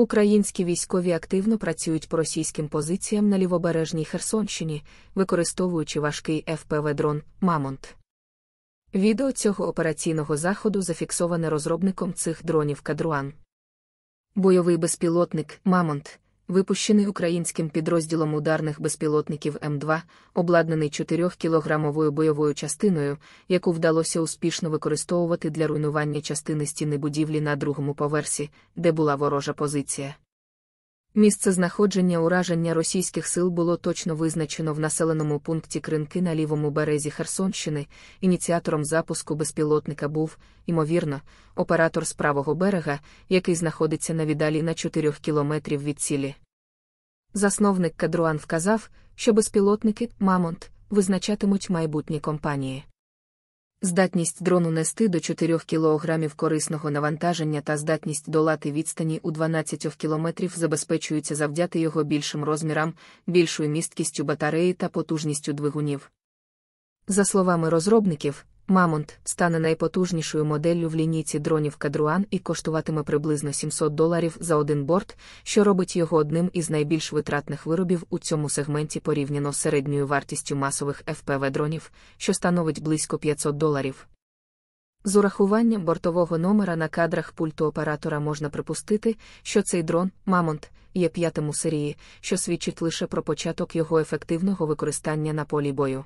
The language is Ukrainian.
Українські військові активно працюють по російським позиціям на лівобережній Херсонщині, використовуючи важкий ФПВ дрон Мамонт. Відео цього операційного заходу зафіксоване розробником цих дронів Кадруан. Бойовий безпілотник Мамонт випущений українським підрозділом ударних безпілотників М2, обладнаний 4-кілограмовою бойовою частиною, яку вдалося успішно використовувати для руйнування частини стіни будівлі на другому поверсі, де була ворожа позиція. Місце знаходження ураження російських сил було точно визначено в населеному пункті Кринки на лівому березі Херсонщини. Ініціатором запуску безпілотника був, ймовірно, оператор з правого берега, який знаходиться на віддалі на 4 кілометрів від цілі. Засновник Кадруан вказав, що безпілотники Мамонт визначатимуть майбутні компанії здатність дрону нести до 4 кг корисного навантаження та здатність долати відстані у 12 км забезпечуються завдяти його більшим розмірам, більшою місткістю батареї та потужністю двигунів. За словами розробників, Мамонт стане найпотужнішою моделлю в лінійці дронів Кадруан і коштуватиме приблизно 700 доларів за один борт, що робить його одним із найбільш витратних виробів у цьому сегменті порівняно з середньою вартістю масових fpv дронів, що становить близько 500 доларів. З урахуванням бортового номера на кадрах пульту оператора можна припустити, що цей дрон, мамонт, є п'ятим у серії, що свідчить лише про початок його ефективного використання на полі бою.